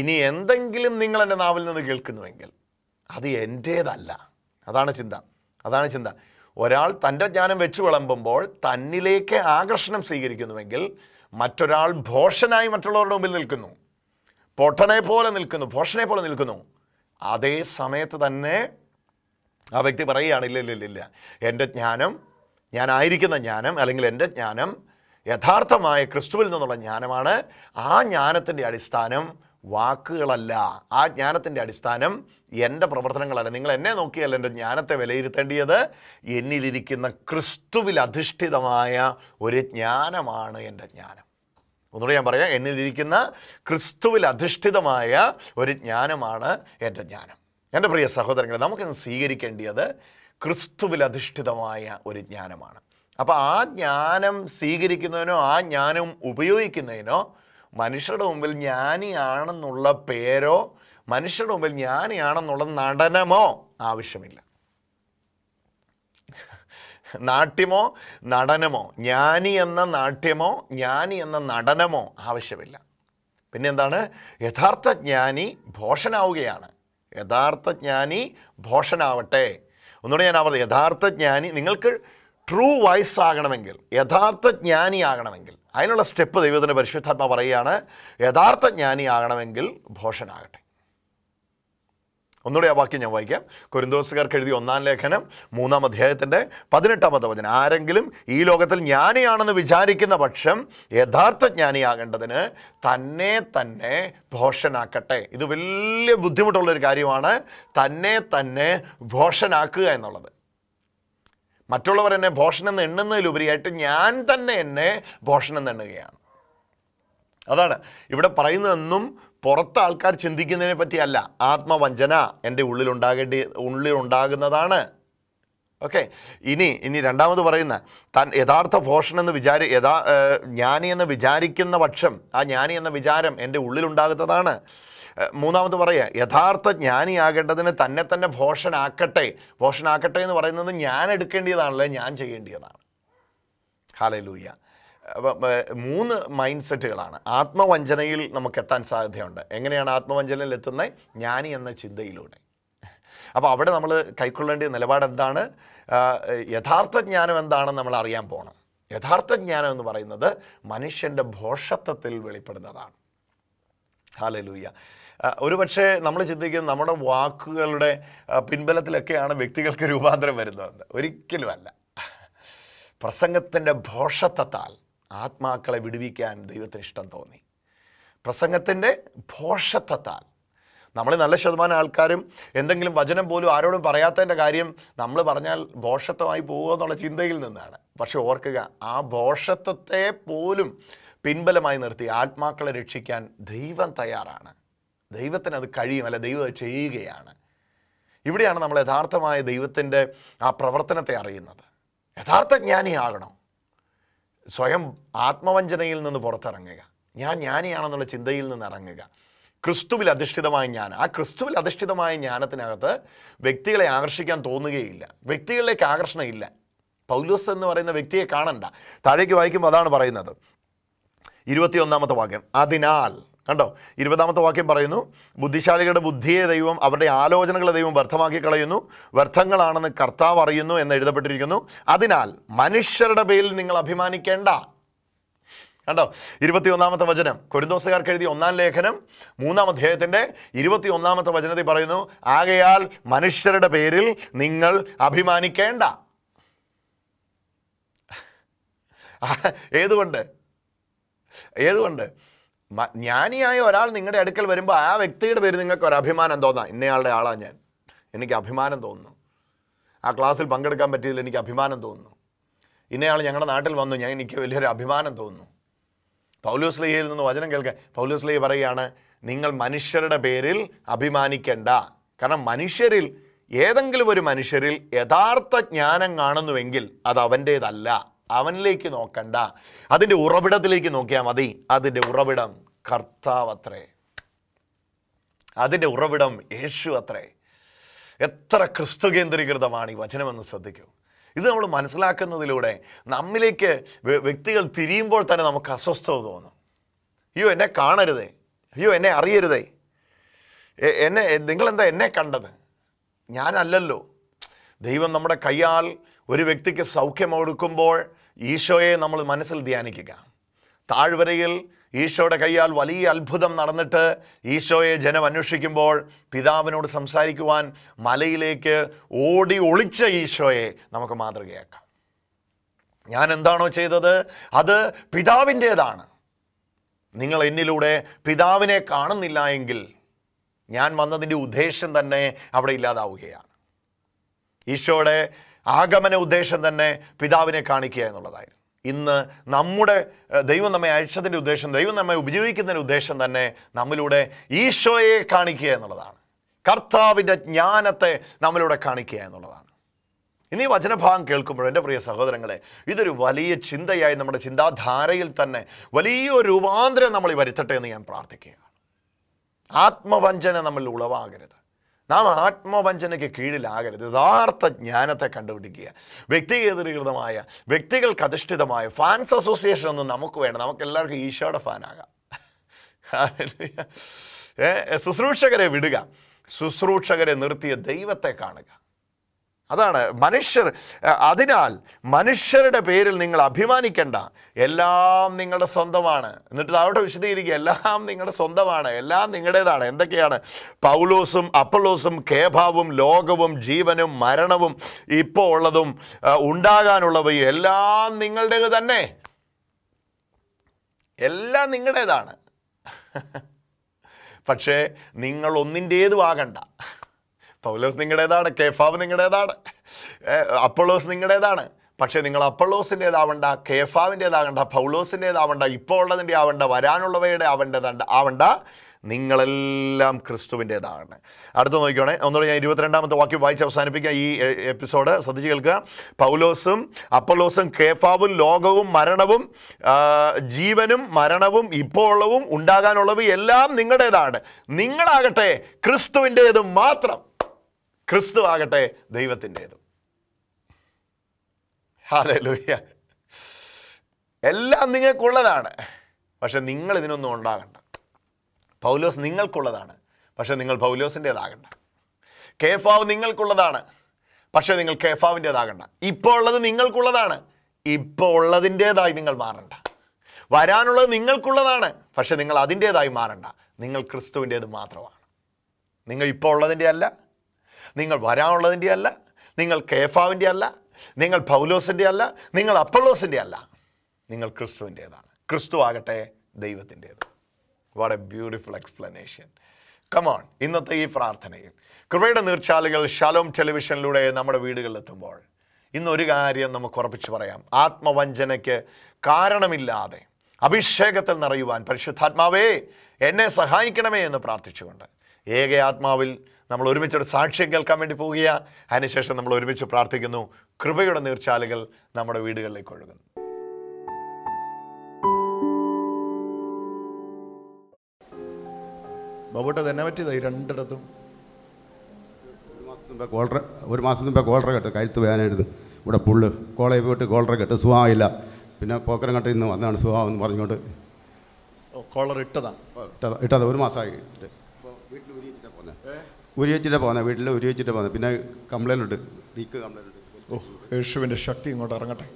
ഇനി എന്തെങ്കിലും നിങ്ങൾ എൻ്റെ നാവിൽ നിന്ന് കേൾക്കുന്നുവെങ്കിൽ അത് എൻ്റേതല്ല അതാണ് ചിന്ത അതാണ് ചിന്ത ഒരാൾ തൻ്റെ ജ്ഞാനം വെച്ച് വിളമ്പുമ്പോൾ തന്നിലേക്ക് ആകർഷണം സ്വീകരിക്കുന്നുവെങ്കിൽ മറ്റൊരാൾ ഭോഷനായി മറ്റുള്ളവരുടെ മുമ്പിൽ നിൽക്കുന്നു പൊട്ടനെ പോലെ നിൽക്കുന്നു ഭോഷനെ പോലെ നിൽക്കുന്നു അതേ സമയത്ത് തന്നെ ആ വ്യക്തി പറയുകയാണ് ഇല്ല ഇല്ല ഇല്ല എൻ്റെ ജ്ഞാനം ഞാനായിരിക്കുന്ന ജ്ഞാനം അല്ലെങ്കിൽ എൻ്റെ ജ്ഞാനം യഥാർത്ഥമായ ക്രിസ്തുവിൽ നിന്നുള്ള ജ്ഞാനമാണ് ആ ജ്ഞാനത്തിൻ്റെ അടിസ്ഥാനം വാക്കുകളല്ല ആ ജ്ഞാനത്തിൻ്റെ അടിസ്ഥാനം എൻ്റെ പ്രവർത്തനങ്ങളല്ല നിങ്ങൾ എന്നെ നോക്കിയല്ല എൻ്റെ ജ്ഞാനത്തെ വിലയിരുത്തേണ്ടിയത് എന്നിലിരിക്കുന്ന ക്രിസ്തുവിൽ അധിഷ്ഠിതമായ ഒരു ജ്ഞാനമാണ് എൻ്റെ ജ്ഞാനം ഒന്നുകൂടെ ഞാൻ പറയാം എന്നിലിരിക്കുന്ന ക്രിസ്തുവിൽ അധിഷ്ഠിതമായ ഒരു ജ്ഞാനമാണ് എൻ്റെ ജ്ഞാനം എൻ്റെ പ്രിയ സഹോദരങ്ങളെ നമുക്കിന്ന് സ്വീകരിക്കേണ്ടത് ക്രിസ്തുവിൽ അധിഷ്ഠിതമായ ഒരു ജ്ഞാനമാണ് അപ്പോൾ ആ ജ്ഞാനം സ്വീകരിക്കുന്നതിനോ ആ ജ്ഞാനം ഉപയോഗിക്കുന്നതിനോ മനുഷ്യരുടെ മുമ്പിൽ ജ്ഞാനിയാണെന്നുള്ള പേരോ മനുഷ്യരുടെ മുമ്പിൽ ജ്ഞാനിയാണെന്നുള്ള നടനമോ ആവശ്യമില്ല നാട്യമോ നടനമോ ജ്ഞാനി എന്ന നാട്യമോ ജ്ഞാനി എന്ന നടനമോ ആവശ്യമില്ല പിന്നെന്താണ് യഥാർത്ഥ ജ്ഞാനി ഭോഷനാവുകയാണ് യഥാർത്ഥ ജ്ഞാനി ഭോഷനാവട്ടെ ഒന്നുകൂടെ ഞാൻ ആവർത്തി യഥാർത്ഥ ജ്ഞാനി നിങ്ങൾക്ക് ട്രൂ വൈസ് ആകണമെങ്കിൽ യഥാർത്ഥ ജ്ഞാനി ആകണമെങ്കിൽ അതിനുള്ള സ്റ്റെപ്പ് ദൈവത്തിൻ്റെ പരിശുദ്ധാത്മ പറയുകയാണ് യഥാർത്ഥ ജ്ഞാനി ആകണമെങ്കിൽ ഭോഷനാകട്ടെ ഒന്നുകൂടി ആ വാക്യം ഞാൻ വായിക്കാം കുരുന്തോസുകാർക്ക് എഴുതിയ ഒന്നാം ലേഖനം മൂന്നാം അധ്യായത്തിൻ്റെ പതിനെട്ടാമത്തെ വചനം ആരെങ്കിലും ഈ ലോകത്തിൽ ജ്ഞാനിയാണെന്ന് വിചാരിക്കുന്ന പക്ഷം യഥാർത്ഥ ജ്ഞാനിയാകേണ്ടതിന് തന്നെ തന്നെ ഭോഷനാക്കട്ടെ ഇത് വലിയ ബുദ്ധിമുട്ടുള്ളൊരു കാര്യമാണ് തന്നെ തന്നെ ഭോഷനാക്കുക എന്നുള്ളത് മറ്റുള്ളവർ എന്നെ ഭോഷനെന്ന് എണ്ണുന്നതിലുപരിയായിട്ട് ഞാൻ തന്നെ എന്നെ ഭോഷനെന്ന് എണ്ണുകയാണ് അതാണ് ഇവിടെ പറയുന്നതെന്നും പുറത്ത് ആൾക്കാർ ചിന്തിക്കുന്നതിനെ പറ്റിയല്ല ആത്മവഞ്ചന എൻ്റെ ഉള്ളിലുണ്ടാകേണ്ടി ഉള്ളിലുണ്ടാകുന്നതാണ് ഓക്കെ ഇനി ഇനി രണ്ടാമത് പറയുന്ന തൻ യഥാർത്ഥ ഭോഷൻ എന്ന് വിചാരി യഥാ ജ്ഞാനി എന്ന് വിചാരിക്കുന്ന പക്ഷം ആ ജ്ഞാനി എന്ന വിചാരം എൻ്റെ ഉള്ളിലുണ്ടാകുന്നതാണ് മൂന്നാമത് പറയുക യഥാർത്ഥ ജ്ഞാനിയാകേണ്ടതിന് തന്നെ തന്നെ ഭോഷനാക്കട്ടെ ഭോഷനാക്കട്ടെ എന്ന് പറയുന്നത് ഞാൻ എടുക്കേണ്ടിയതാണല്ലേ ഞാൻ ചെയ്യേണ്ടിയതാണ് ഹാലേ ലൂയ്യ മൂന്ന് മൈൻഡ് സെറ്റുകളാണ് ആത്മവഞ്ചനയിൽ നമുക്ക് എത്താൻ സാധ്യതയുണ്ട് എങ്ങനെയാണ് ആത്മവഞ്ചനയിൽ എത്തുന്നത് ജ്ഞാനി എന്ന ചിന്തയിലൂടെ അപ്പോൾ അവിടെ നമ്മൾ കൈക്കൊള്ളേണ്ട നിലപാട് എന്താണ് യഥാർത്ഥ ജ്ഞാനം എന്താണെന്ന് നമ്മൾ അറിയാൻ പോകണം യഥാർത്ഥ ജ്ഞാനം എന്ന് പറയുന്നത് മനുഷ്യൻ്റെ ഭോഷത്വത്തിൽ വെളിപ്പെടുന്നതാണ് ഹാലലൂയ്യ ഒരുപക്ഷെ നമ്മൾ ചിന്തിക്കുന്നത് നമ്മുടെ വാക്കുകളുടെ പിൻബലത്തിലൊക്കെയാണ് വ്യക്തികൾക്ക് രൂപാന്തരം വരുന്നത് ഒരിക്കലുമല്ല പ്രസംഗത്തിൻ്റെ ഭോഷത്വത്താൽ ആത്മാക്കളെ വിടുവിക്കാൻ ദൈവത്തിന് ഇഷ്ടം തോന്നി പ്രസംഗത്തിൻ്റെ ഭോഷത്വത്താൽ നമ്മൾ നല്ല ശതമാനം ആൾക്കാരും എന്തെങ്കിലും വചനം പോലും ആരോടും പറയാത്തതിൻ്റെ കാര്യം നമ്മൾ പറഞ്ഞാൽ ഭോഷത്വമായി പോകുക എന്നുള്ള ചിന്തയിൽ നിന്നാണ് പക്ഷെ ഓർക്കുക ആ ഭോഷത്വത്തെ പോലും പിൻബലമായി നിർത്തി ആത്മാക്കളെ രക്ഷിക്കാൻ ദൈവം തയ്യാറാണ് ദൈവത്തിന് അത് കഴിയും അല്ല ദൈവം ചെയ്യുകയാണ് ഇവിടെയാണ് നമ്മൾ യഥാർത്ഥമായ ദൈവത്തിൻ്റെ ആ പ്രവർത്തനത്തെ അറിയുന്നത് യഥാർത്ഥ ജ്ഞാനിയാകണം സ്വയം ആത്മവഞ്ചനയിൽ നിന്ന് പുറത്തിറങ്ങുക ഞാൻ ജ്ഞാനിയാണെന്നുള്ള ചിന്തയിൽ നിന്ന് ഇറങ്ങുക ക്രിസ്തുവിൽ അധിഷ്ഠിതമായ ജ്ഞാനം ആ ക്രിസ്തുവിൽ അധിഷ്ഠിതമായ ജ്ഞാനത്തിനകത്ത് വ്യക്തികളെ ആകർഷിക്കാൻ തോന്നുകയില്ല വ്യക്തികളിലേക്ക് ആകർഷണമില്ല പൗലോസ് എന്ന് പറയുന്ന വ്യക്തിയെ കാണണ്ട താഴേക്ക് വായിക്കുമ്പോൾ അതാണ് പറയുന്നത് ഇരുപത്തിയൊന്നാമത്തെ വാക്യം അതിനാൽ കണ്ടോ ഇരുപതാമത്തെ വാക്യം പറയുന്നു ബുദ്ധിശാലികളുടെ ബുദ്ധിയെ ദൈവം അവരുടെ ആലോചനകളെ ദൈവം വ്യർത്ഥമാക്കി കളയുന്നു വ്യർത്ഥങ്ങളാണെന്ന് കർത്താവ് അറിയുന്നു എന്ന് എഴുതപ്പെട്ടിരിക്കുന്നു അതിനാൽ മനുഷ്യരുടെ പേരിൽ നിങ്ങൾ അഭിമാനിക്കേണ്ട കണ്ടോ ഇരുപത്തിയൊന്നാമത്തെ വചനം കൊരിന്തോസുകാർക്ക് എഴുതിയ ഒന്നാം ലേഖനം മൂന്നാം അധ്യായത്തിൻ്റെ ഒന്നാമത്തെ വചനത്തിൽ പറയുന്നു ആകയാൽ മനുഷ്യരുടെ പേരിൽ നിങ്ങൾ അഭിമാനിക്കേണ്ട ഏതുകൊണ്ട് ഏതുകൊണ്ട് ജ്ഞാനിയായ ഒരാൾ നിങ്ങളുടെ അടുക്കൽ വരുമ്പോൾ ആ വ്യക്തിയുടെ പേര് നിങ്ങൾക്ക് ഒരു അഭിമാനം തോന്നാം ഇന്നയാളുടെ ആളാണ് ഞാൻ എനിക്ക് അഭിമാനം തോന്നുന്നു ആ ക്ലാസ്സിൽ പങ്കെടുക്കാൻ പറ്റിയതിൽ എനിക്ക് അഭിമാനം തോന്നുന്നു ഇന്നയാൾ ഞങ്ങളുടെ നാട്ടിൽ വന്നു ഞാൻ എനിക്ക് വലിയൊരു അഭിമാനം തോന്നുന്നു പൗലോസ് ലഹിയിൽ നിന്ന് വചനം കേൾക്കാൻ പൗലോസ് ലഹി പറയുകയാണ് നിങ്ങൾ മനുഷ്യരുടെ പേരിൽ അഭിമാനിക്കേണ്ട കാരണം മനുഷ്യരിൽ ഏതെങ്കിലും ഒരു മനുഷ്യരിൽ യഥാർത്ഥ ജ്ഞാനം കാണുന്നുവെങ്കിൽ അത് അവൻ്റേതല്ല അവനിലേക്ക് നോക്കണ്ട അതിൻ്റെ ഉറവിടത്തിലേക്ക് നോക്കിയാൽ മതി അതിൻ്റെ ഉറവിടം കർത്താവത്രേ അതിൻ്റെ ഉറവിടം യേശു അത്രേ എത്ര ക്രിസ്തു കേന്ദ്രീകൃതമാണ് ഈ വചനമെന്ന് ശ്രദ്ധിക്കൂ ഇത് നമ്മൾ മനസ്സിലാക്കുന്നതിലൂടെ നമ്മിലേക്ക് വ്യക്തികൾ തിരിയുമ്പോൾ തന്നെ നമുക്ക് അസ്വസ്ഥത തോന്നും അയ്യോ എന്നെ കാണരുതേ അയ്യോ എന്നെ അറിയരുതേ എന്നെ നിങ്ങളെന്താ എന്നെ കണ്ടത് ഞാനല്ലല്ലോ ദൈവം നമ്മുടെ കയ്യാൽ ഒരു വ്യക്തിക്ക് സൗഖ്യം കൊടുക്കുമ്പോൾ ഈശോയെ നമ്മൾ മനസ്സിൽ ധ്യാനിക്കുക താഴ്വരയിൽ ഈശോയുടെ കൈയാൽ വലിയ അത്ഭുതം നടന്നിട്ട് ഈശോയെ ജനം അന്വേഷിക്കുമ്പോൾ പിതാവിനോട് സംസാരിക്കുവാൻ മലയിലേക്ക് ഓടി ഒളിച്ച ഈശോയെ നമുക്ക് മാതൃകയാക്കാം ഞാൻ എന്താണോ ചെയ്തത് അത് പിതാവിൻ്റേതാണ് നിങ്ങൾ എന്നിലൂടെ പിതാവിനെ കാണുന്നില്ല എങ്കിൽ ഞാൻ വന്നതിൻ്റെ ഉദ്ദേശം തന്നെ അവിടെ ഇല്ലാതാവുകയാണ് ഈശോയുടെ ആഗമന ഉദ്ദേശം തന്നെ പിതാവിനെ കാണിക്കുക എന്നുള്ളതായിരുന്നു ഇന്ന് നമ്മുടെ ദൈവം നമ്മെ അയച്ചതിൻ്റെ ഉദ്ദേശം ദൈവം നമ്മെ ഉപയോഗിക്കുന്നതിൻ്റെ ഉദ്ദേശം തന്നെ നമ്മളിലൂടെ ഈശോയെ കാണിക്കുക എന്നുള്ളതാണ് കർത്താവിൻ്റെ ജ്ഞാനത്തെ നമ്മളിലൂടെ കാണിക്കുക എന്നുള്ളതാണ് ഇനി വചനഭാഗം കേൾക്കുമ്പോൾ എൻ്റെ പ്രിയ സഹോദരങ്ങളെ ഇതൊരു വലിയ ചിന്തയായി നമ്മുടെ ചിന്താധാരയിൽ തന്നെ വലിയൊരു രൂപാന്തരം നമ്മൾ വരുത്തട്ടെ എന്ന് ഞാൻ പ്രാർത്ഥിക്കുകയാണ് ആത്മവഞ്ചന നമ്മളിൽ ഉളവാകരുത് നാം ആത്മവഞ്ചനയ്ക്ക് കീഴിലാകരുത് യഥാർത്ഥ ജ്ഞാനത്തെ കണ്ടുപിടിക്കുക വ്യക്തികേന്ദ്രീകൃതമായ വ്യക്തികൾക്ക് അധിഷ്ഠിതമായ ഫാൻസ് അസോസിയേഷൻ ഒന്നും നമുക്ക് വേണ്ട നമുക്ക് എല്ലാവർക്കും ഈശോയുടെ ഫാനാകാം ശുശ്രൂഷകരെ വിടുക ശുശ്രൂഷകരെ നിർത്തിയ ദൈവത്തെ കാണുക അതാണ് മനുഷ്യർ അതിനാൽ മനുഷ്യരുടെ പേരിൽ നിങ്ങൾ അഭിമാനിക്കേണ്ട എല്ലാം നിങ്ങളുടെ സ്വന്തമാണ് എന്നിട്ട് അവിടെ വിശദീകരിക്കുക എല്ലാം നിങ്ങളുടെ സ്വന്തമാണ് എല്ലാം നിങ്ങളുടേതാണ് എന്തൊക്കെയാണ് പൗലോസും അപ്പലോസും കേഭാവും ലോകവും ജീവനും മരണവും ഇപ്പോൾ ഉള്ളതും ഉണ്ടാകാനുള്ളവയും എല്ലാം നിങ്ങളുടേത് തന്നെ എല്ലാം നിങ്ങളുടേതാണ് പക്ഷേ നിങ്ങൾ ഒന്നിൻ്റേതു ആകണ്ട പൗലോസ് നിങ്ങളുടേതാണ് കേഫാവ് നിങ്ങളുടേതാണ് അപ്പോളോസ് നിങ്ങളുടേതാണ് പക്ഷേ നിങ്ങൾ അപ്പോളോസിൻ്റേതാവണ്ട കേഫാവിൻ്റേതാകണ്ട പൗലോസിൻ്റേതാവണ്ട ഇപ്പോൾ ഉള്ളതിൻ്റെ ആവണ്ട വരാനുള്ളവയുടെ ആവേണ്ടതണ്ട ആവണ്ട നിങ്ങളെല്ലാം ക്രിസ്തുവിൻ്റേതാണ് അടുത്ത നോക്കിക്കോണേ ഒന്നുകൂടെ ഞാൻ ഇരുപത്തിരണ്ടാമത്തെ വാക്യം വായിച്ച് അവസാനിപ്പിക്കാം ഈ എപ്പിസോഡ് ശ്രദ്ധിച്ച് കേൾക്കുക പൗലോസും അപ്പോലോസും കേഫാവും ലോകവും മരണവും ജീവനും മരണവും ഇപ്പോൾ ഉള്ളവും ഉണ്ടാകാനുള്ളവും എല്ലാം നിങ്ങളുടേതാണ് നിങ്ങളാകട്ടെ ക്രിസ്തുവിൻ്റേത് മാത്രം ക്രിസ്തു ആകട്ടെ ദൈവത്തിൻ്റേതും ഹാലേ ലൂയ്യ എല്ലാം നിങ്ങൾക്കുള്ളതാണ് പക്ഷെ നിങ്ങൾ ഇതിനൊന്നും ഉണ്ടാകണ്ട പൗലോസ് നിങ്ങൾക്കുള്ളതാണ് പക്ഷെ നിങ്ങൾ പൗലോസിൻ്റേതാകണ്ട കേഫാവ് നിങ്ങൾക്കുള്ളതാണ് പക്ഷെ നിങ്ങൾ കേഫാവിൻ്റെതാകണ്ട ഇപ്പോൾ ഉള്ളത് നിങ്ങൾക്കുള്ളതാണ് ഇപ്പോൾ ഉള്ളതിൻ്റേതായി നിങ്ങൾ മാറണ്ട വരാനുള്ളത് നിങ്ങൾക്കുള്ളതാണ് പക്ഷെ നിങ്ങൾ അതിൻ്റേതായി മാറണ്ട നിങ്ങൾ ക്രിസ്തുവിൻ്റേത് മാത്രമാണ് നിങ്ങൾ ഇപ്പോൾ ഉള്ളതിൻ്റെ അല്ല നിങ്ങൾ വരാനുള്ളതിൻ്റെ അല്ല നിങ്ങൾ കേഫാവിൻ്റെ അല്ല നിങ്ങൾ ഭൗലോസിൻ്റെ അല്ല നിങ്ങൾ അപ്പള്ളോസിൻ്റെ അല്ല നിങ്ങൾ ക്രിസ്തുവിൻ്റേതാണ് ക്രിസ്തു ആകട്ടെ ദൈവത്തിൻ്റേത് what a beautiful explanation come on ഇന്നത്തെ ഈ പ്രാർത്ഥനയിൽ കൃപയുടെ നീർച്ചാലുകൾ ഷാലോം ടെലിവിഷനിലൂടെ നമ്മുടെ വീടുകളിലെത്തുമ്പോൾ ഇന്നൊരു കാര്യം നമുക്ക് ഉറപ്പിച്ച് പറയാം ആത്മവഞ്ചനയ്ക്ക് കാരണമില്ലാതെ അഭിഷേകത്തിൽ നിറയുവാൻ പരിശുദ്ധാത്മാവേ എന്നെ സഹായിക്കണമേ എന്ന് പ്രാർത്ഥിച്ചുകൊണ്ട് ഏക ആത്മാവിൽ നമ്മൾ ഒരുമിച്ച് ഒരു സാക്ഷ്യം കേൾക്കാൻ വേണ്ടി പോവുകയാണ് അതിനുശേഷം നമ്മൾ ഒരുമിച്ച് പ്രാർത്ഥിക്കുന്നു കൃപയുടെ നീർച്ചാലുകൾ നമ്മുടെ വീടുകളിലേക്ക് ഒഴുകുന്നു ബോബോട്ട് തന്നെ പറ്റിയതായി രണ്ടിടത്തും മുമ്പേ കോളറ ഒരു മാസത്തിന് മുമ്പേ കോളറ കെട്ട് കഴുത്ത് വേനായിരുന്നു ഇവിടെ പുള്ള് കോളേജ് പോയിട്ട് കോളറ കെട്ട് സുഖമായില്ല പിന്നെ പോക്കരം കട്ടിൽ നിന്ന് വന്നതാണ് സുഖമെന്ന് പറഞ്ഞുകൊണ്ട് കോളർ ഇട്ടതാണ് ഇട്ടത് ഇട്ടത് ഒരു മാസമായി ഇട്ട് ഉരി വെച്ചിട്ട് പോകുന്നത് വീട്ടിൽ ഉരി പോകുന്നത് പിന്നെ കംപ്ലൈൻ്റ് ഉണ്ട് വീക്ക് കംപ്ലൈൻ്റ് ഉണ്ട് ഓ യേശുവിൻ്റെ ശക്തി ഇങ്ങോട്ട് ഇറങ്ങട്ടെ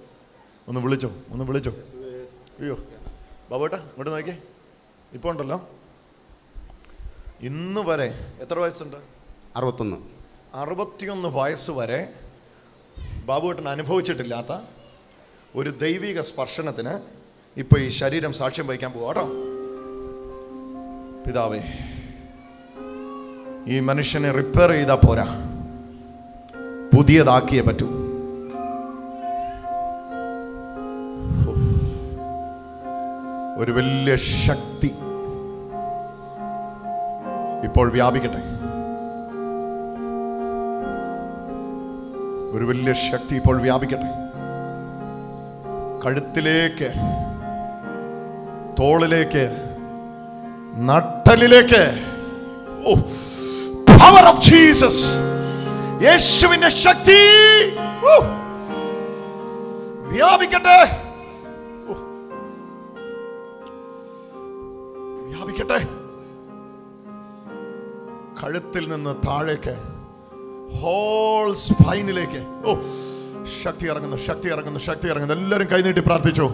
ഒന്ന് വിളിച്ചോ ഒന്ന് വിളിച്ചോ അയ്യോ ബാബേട്ടാ ഇങ്ങോട്ട് നോക്കിയേ ഇപ്പോൾ ഉണ്ടല്ലോ ഇന്ന് വരെ എത്ര വയസ്സുണ്ട് അറുപത്തൊന്ന് അറുപത്തിയൊന്ന് വയസ്സ് വരെ ബാബുവേട്ടൻ അനുഭവിച്ചിട്ടില്ലാത്ത ഒരു ദൈവിക സ്പർശനത്തിന് ഇപ്പോൾ ഈ ശരീരം സാക്ഷ്യം വഹിക്കാൻ പോകാം കേട്ടോ പിതാവേ ഈ മനുഷ്യനെ റിപ്പയർ ചെയ്താൽ പോരാ പുതിയതാക്കിയേ പറ്റൂ ഒരു വലിയ ശക്തി ഇപ്പോൾ വ്യാപിക്കട്ടെ ഒരു വലിയ ശക്തി ഇപ്പോൾ വ്യാപിക്കട്ടെ കഴുത്തിലേക്ക് തോളിലേക്ക് നട്ടലിലേക്ക് ഓ ഓഫ് ജീസസ് യേശുവിന്റെ ശക്തി വ്യാപിക്കട്ടെ വ്യാപിക്കട്ടെ കഴുത്തിൽ നിന്ന് താഴേക്ക് ഹോൾ സ്പൈനിലേക്ക് ഓ ശക്തി ഇറങ്ങുന്നു ശക്തി ഇറങ്ങുന്നു ശക്തി ഇറങ്ങുന്നു എല്ലാവരും കൈനീട്ടി പ്രാർത്ഥിച്ചു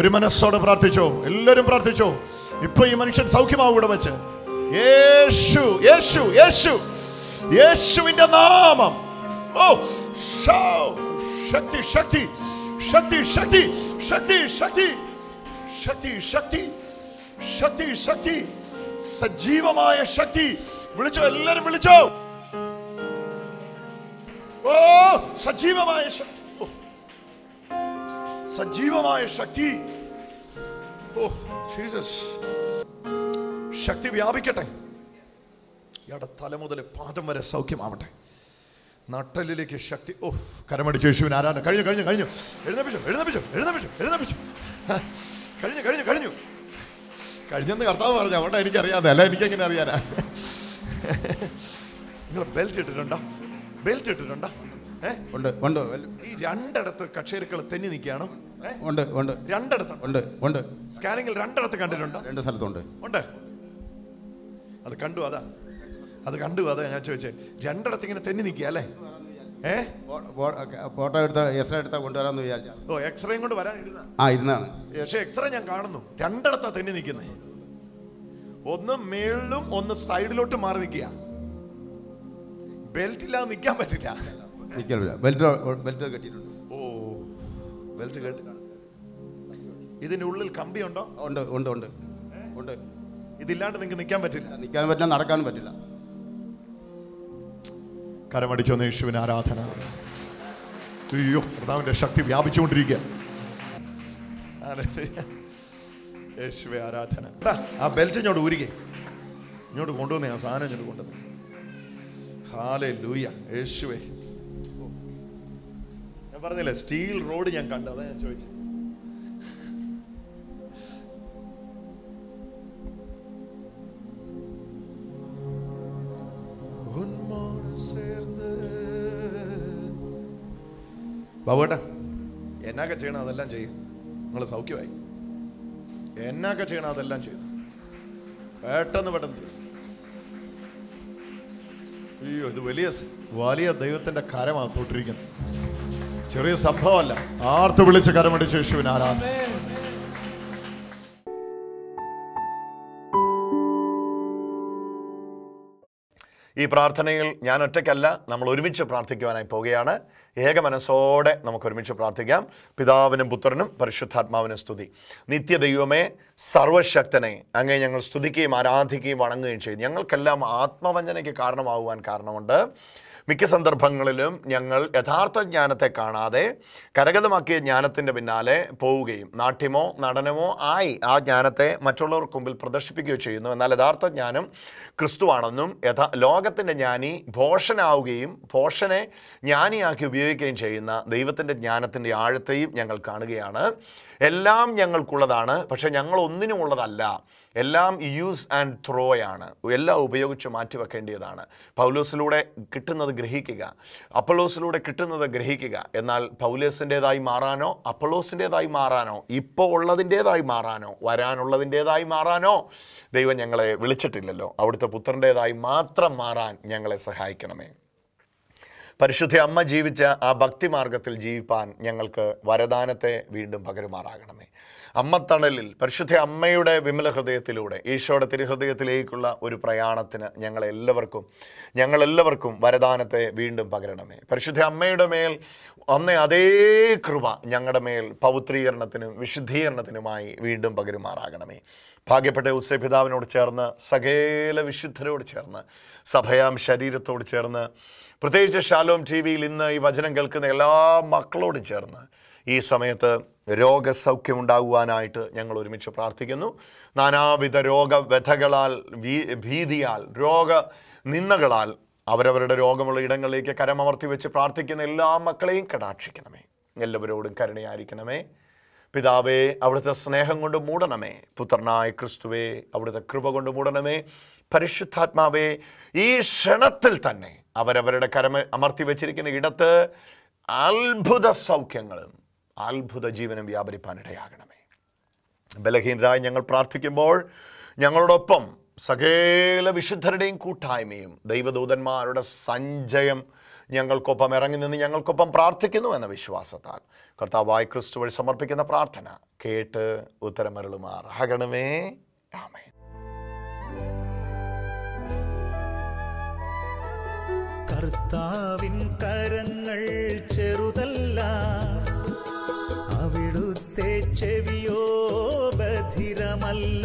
ഒരു മനസ്സോടെ പ്രാർത്ഥിച്ചു എല്ലാവരും പ്രാർത്ഥിച്ചു ഇപ്പൊ ഈ മനുഷ്യൻ സൗഖ്യമാവും ഇവിടെ വെച്ച് യേശു യേശു യേശു യേശുവിന്റെ നാമം ഓ ശക്തി ശക്തി ശക്തി ശക്തി ശക്തി ശക്തി ശക്തി ശക്തി ശക്തി ശക്തി സജീവമായ ശക്തി വിളിച്ചോ എല്ലാരും വിളിച്ചോ ഓ സജീവമായ ശക്തി സജീവമായ ശക്തി ഓ ജീസസ് ശക്തി വ്യാപിക്കട്ടെ ഇയാളുടെ തല മുതൽ പാദം വരെ സൗഖ്യമാവട്ടെ നട്ടലിലേക്ക് ശക്തി ഓഹ് കരമടി ചേശുവിന് ആരാണ് കഴിഞ്ഞു കഴിഞ്ഞു കഴിഞ്ഞു എഴുന്നപ്പിച്ചു എഴുന്നപ്പിച്ചു എഴുന്നപ്പിച്ചു എഴുന്നപ്പിച്ചു കഴിഞ്ഞു കഴിഞ്ഞു കഴിഞ്ഞു കഴിഞ്ഞെന്ന് കർത്താവ് പറഞ്ഞു അവിടെ എനിക്കറിയാതെ അല്ല എനിക്കെങ്ങനെ അറിയാനാ നിങ്ങൾ ബെൽറ്റ് ഇട്ടിട്ടുണ്ടോ ബെൽറ്റ് ഇട്ടിട്ടുണ്ടോ ഉണ്ട് ഉണ്ട് ഈ രണ്ടിടത്ത് കക്ഷേരുക്കൾ തെന്നി നിൽക്കുകയാണോ ഉണ്ട് ഉണ്ട് രണ്ടിടത്ത് ഉണ്ട് ഉണ്ട് സ്കാനിങ്ങിൽ രണ്ടിടത്ത് കണ്ടിട്ടുണ്ട് രണ്ട് സ്ഥലത്തുണ്ട് ഉണ്ട് അത് കണ്ടു അതാ അത് കണ്ടു അതാ ഞാൻ ചോദിച്ചേ രണ്ടിടത്ത് ഇങ്ങനെ തെന്നി നിൽക്കുക അല്ലേ ഏ ഫോട്ടോ എടുത്ത എക്സ്റേ എടുത്താ കൊണ്ടുവരാമെന്ന് വിചാരിച്ചു ഓ എക്സ്റേയും കൊണ്ട് വരാൻ ആ ഇരുന്നാണ് പക്ഷേ എക്സ്റേ ഞാൻ കാണുന്നു രണ്ടിടത്താ തെന്നി നിൽക്കുന്നത് ഒന്ന് മേളിലും ഒന്ന് സൈഡിലോട്ട് മാറി നിൽക്കുക ബെൽറ്റ് ഇല്ലാതെ നിൽക്കാൻ പറ്റില്ല ബെൽറ്റ് ബെൽറ്റ് കെട്ടിയിട്ടുണ്ട് ഓ ബെൽറ്റ് കെട്ടി ഇതിൻ്റെ ഉള്ളിൽ കമ്പിയുണ്ടോ ഉണ്ട് ഉണ്ട് ഉണ്ട് ഉണ്ട് ഇതില്ലാണ്ട് നിങ്ങൾക്ക് നിൽക്കാൻ പറ്റില്ല നിൽക്കാൻ പറ്റില്ല നടക്കാൻ പറ്റില്ല കരമടിച്ചു യേശുവിന് ആരാധന അയ്യോ കർത്താവിൻ്റെ ശക്തി വ്യാപിച്ചുകൊണ്ടിരിക്കുക യേശുവെ ആരാധന ആ ബെൽറ്റ് ഇങ്ങോട്ട് ഊരിക്കേ ഇങ്ങോട്ട് കൊണ്ടുവന്നേ ആ സാധനം ഇങ്ങോട്ട് കൊണ്ടുവന്നു ഹാലേ ലൂയ യേശുവേ ഞാൻ പറഞ്ഞില്ലേ സ്റ്റീൽ റോഡ് ഞാൻ കണ്ടു അതാ ഞാൻ ചോദിച്ചത് ബാബുവേട്ടാ എന്നൊക്കെ ചെയ്യണം അതെല്ലാം ചെയ്യും നിങ്ങൾ സൗഖ്യമായി എന്നൊക്കെ ചെയ്യണം അതെല്ലാം ചെയ്തു പെട്ടെന്ന് പെട്ടെന്ന് ചെയ്തു അയ്യോ ഇത് വലിയ വലിയ ദൈവത്തിന്റെ കരമാണ് തൊട്ടിരിക്കുന്നത് ചെറിയ സംഭവമല്ല ആർത്ത് വിളിച്ച് കരമടിച്ച യേശുവിനാരാധന ഈ പ്രാർത്ഥനയിൽ ഞാൻ ഒറ്റയ്ക്കല്ല നമ്മൾ ഒരുമിച്ച് പ്രാർത്ഥിക്കുവാനായി പോവുകയാണ് ഏക മനസ്സോടെ നമുക്ക് ഒരുമിച്ച് പ്രാർത്ഥിക്കാം പിതാവിനും പുത്രനും പരിശുദ്ധാത്മാവിനും സ്തുതി നിത്യദൈവമേ സർവശക്തനെ അങ്ങനെ ഞങ്ങൾ സ്തുതിക്കുകയും ആരാധിക്കുകയും വണങ്ങുകയും ചെയ്യും ഞങ്ങൾക്കെല്ലാം ആത്മവഞ്ചനയ്ക്ക് കാരണമാകുവാൻ കാരണമുണ്ട് മിക്ക സന്ദർഭങ്ങളിലും ഞങ്ങൾ യഥാർത്ഥ ജ്ഞാനത്തെ കാണാതെ കരഗതമാക്കിയ ജ്ഞാനത്തിൻ്റെ പിന്നാലെ പോവുകയും നാട്യമോ നടനമോ ആയി ആ ജ്ഞാനത്തെ മറ്റുള്ളവർക്ക് മുമ്പിൽ പ്രദർശിപ്പിക്കുകയോ ചെയ്യുന്നു എന്നാൽ യഥാർത്ഥ ജ്ഞാനം ക്രിസ്തുവാണെന്നും യഥാ ലോകത്തിൻ്റെ ജ്ഞാനി ഭോഷനാവുകയും ഭോഷനെ ജ്ഞാനിയാക്കി ഉപയോഗിക്കുകയും ചെയ്യുന്ന ദൈവത്തിൻ്റെ ജ്ഞാനത്തിൻ്റെ ആഴത്തെയും ഞങ്ങൾ കാണുകയാണ് എല്ലാം ഞങ്ങൾക്കുള്ളതാണ് പക്ഷേ ഞങ്ങൾ ഒന്നിനും ഉള്ളതല്ല എല്ലാം യൂസ് ആൻഡ് ത്രോ ആണ് എല്ലാം ഉപയോഗിച്ച് മാറ്റിവെക്കേണ്ടിയതാണ് പൗലോസിലൂടെ കിട്ടുന്നത് ഗ്രഹിക്കുക അപ്പലോസിലൂടെ കിട്ടുന്നത് ഗ്രഹിക്കുക എന്നാൽ പൗലോസിൻ്റേതായി മാറാനോ അപ്പലോസിൻ്റേതായി മാറാനോ ഇപ്പോൾ ഉള്ളതിൻ്റേതായി മാറാനോ വരാനുള്ളതിൻ്റേതായി മാറാനോ ദൈവം ഞങ്ങളെ വിളിച്ചിട്ടില്ലല്ലോ അവിടുത്തെ പുത്രൻ്റേതായി മാത്രം മാറാൻ ഞങ്ങളെ സഹായിക്കണമേ പരിശുദ്ധ അമ്മ ജീവിച്ച ആ ഭക്തി മാർഗത്തിൽ ജീവിപ്പാൻ ഞങ്ങൾക്ക് വരദാനത്തെ വീണ്ടും പകരുമാറാകണമേ അമ്മത്തണലിൽ പരിശുദ്ധ അമ്മയുടെ വിമല ഹൃദയത്തിലൂടെ ഈശോയുടെ തിരുഹൃദയത്തിലേക്കുള്ള ഒരു പ്രയാണത്തിന് ഞങ്ങളെല്ലാവർക്കും ഞങ്ങളെല്ലാവർക്കും വരദാനത്തെ വീണ്ടും പകരണമേ പരിശുദ്ധ അമ്മയുടെ മേൽ അന്ന അതേ കൃപ ഞങ്ങളുടെ മേൽ പൗത്രീകരണത്തിനും വിശുദ്ധീകരണത്തിനുമായി വീണ്ടും പകരുമാറാകണമേ ഭാഗ്യപ്പെട്ട ഉസ്സേ പിതാവിനോട് ചേർന്ന് സകേല വിശുദ്ധരോട് ചേർന്ന് സഭയാം ശരീരത്തോട് ചേർന്ന് പ്രത്യേകിച്ച് ഷാലോം ടി വിയിൽ ഇന്ന് ഈ വചനം കേൾക്കുന്ന എല്ലാ മക്കളോടും ചേർന്ന് ഈ സമയത്ത് രോഗസൗഖ്യമുണ്ടാകുവാനായിട്ട് ഞങ്ങൾ ഒരുമിച്ച് പ്രാർത്ഥിക്കുന്നു നാനാവിധ രോഗവ്യഥകളാൽ ഭീതിയാൽ രോഗ നിന്നകളാൽ അവരവരുടെ രോഗമുള്ള ഇടങ്ങളിലേക്ക് കരമമർത്തി വെച്ച് പ്രാർത്ഥിക്കുന്ന എല്ലാ മക്കളെയും കടാക്ഷിക്കണമേ എല്ലാവരോടും കരുണയായിരിക്കണമേ പിതാവേ അവിടുത്തെ സ്നേഹം കൊണ്ട് മൂടണമേ പുത്രനായ ക്രിസ്തുവേ അവിടുത്തെ കൃപ കൊണ്ട് മൂടണമേ പരിശുദ്ധാത്മാവെ ഈ ക്ഷണത്തിൽ തന്നെ അവരവരുടെ കരമ അമർത്തി വെച്ചിരിക്കുന്ന ഇടത്ത് അത്ഭുത സൗഖ്യങ്ങളും അത്ഭുത ജീവനും വ്യാപരിപ്പാനിടയാകണമേ ബലഹീനരായി ഞങ്ങൾ പ്രാർത്ഥിക്കുമ്പോൾ ഞങ്ങളോടൊപ്പം സകേല വിശുദ്ധരുടെയും കൂട്ടായ്മയും ദൈവദൂതന്മാരുടെ സഞ്ചയം ഞങ്ങൾക്കൊപ്പം ഇറങ്ങി നിന്ന് ഞങ്ങൾക്കൊപ്പം പ്രാർത്ഥിക്കുന്നു എന്ന വിശ്വാസത്താൽ കർത്താവായ ക്രിസ്തു വഴി സമർപ്പിക്കുന്ന പ്രാർത്ഥന കേട്ട് ഉത്തരമരുളുമാറാകണമേ ആമേ കർത്താവിൻ കരങ്ങൾ ചെറുതല്ല അവിടുത്തെ ചെവിയോ ബധിരമല്ല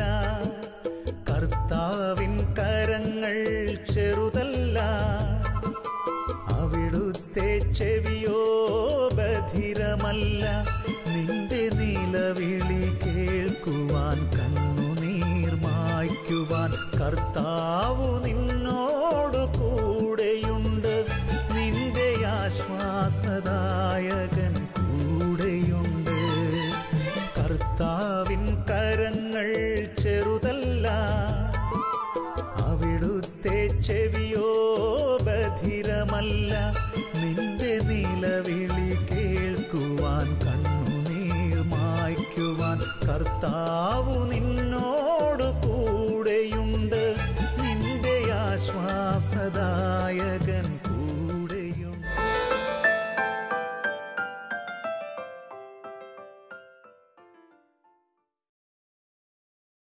കർത്താവിൻ കരങ്ങൾ ചെറുതല്ല അവിടുത്തെ ചെവിയോ ബധിരമല്ല നിന്റെ നിലവിളി കേൾക്കുവാൻ കണ്ണു മായ്ക്കുവാൻ കർത്താവു